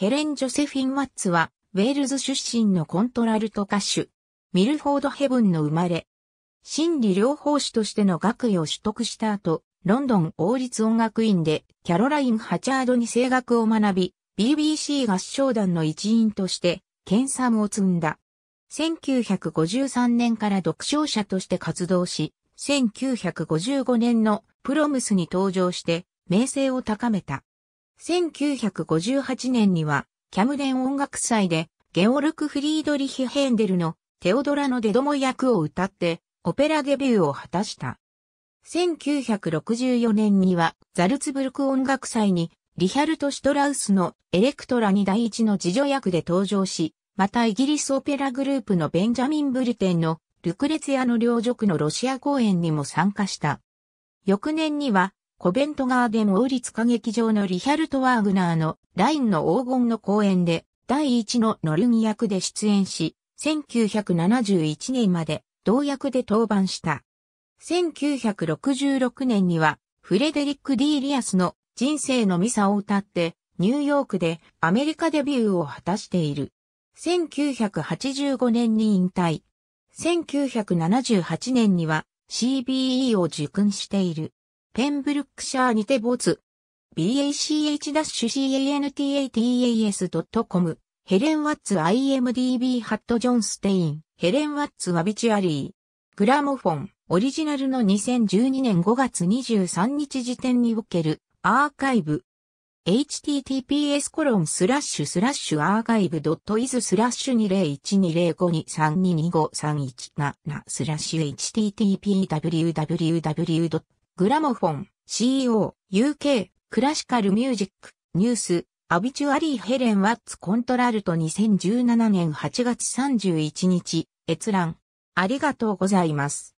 ヘレン・ジョセフィン・ワッツは、ウェールズ出身のコントラルト歌手、ミルフォード・ヘブンの生まれ、心理療法士としての学位を取得した後、ロンドン王立音楽院でキャロライン・ハチャードに声楽を学び、BBC 合唱団の一員として、研鑽を積んだ。1953年から読唱者として活動し、1955年のプロムスに登場して、名声を高めた。1958年には、キャムデン音楽祭で、ゲオルク・フリードリヒ・ヘンデルのテオドラのデドモ役を歌って、オペラデビューを果たした。1964年には、ザルツブルク音楽祭に、リヒャルト・シュトラウスのエレクトラに第一の自助役で登場し、またイギリスオペラグループのベンジャミン・ブルテンのルクレツヤの両辱のロシア公演にも参加した。翌年にはコベントガーデン王立歌劇場のリヒャルト・ワーグナーのラインの黄金の公演で第一のノルギ役で出演し、1971年まで同役で登板した。1966年にはフレデリック・ディーリアスの人生のミサを歌ってニューヨークでアメリカデビューを果たしている。1985年に引退。1978年には CBE を受訓している。ペンブルックシャーにて没。bach-cantatas.com ヘレン・ワッツ IMDB ハット・ジョンステインヘレン・ワッツ・ワビチュアリーグラモフォンオリジナルの2012年5月23日時点におけるアーカイブ https コロンスラッシュスラッシュアーカイブドットイズスラッシュ201205232251スラッシュ http www. グラモフォン、CEO、UK、クラシカルミュージック、ニュース、アビチュアリー・ヘレン・ワッツ・コントラルト2017年8月31日、閲覧。ありがとうございます。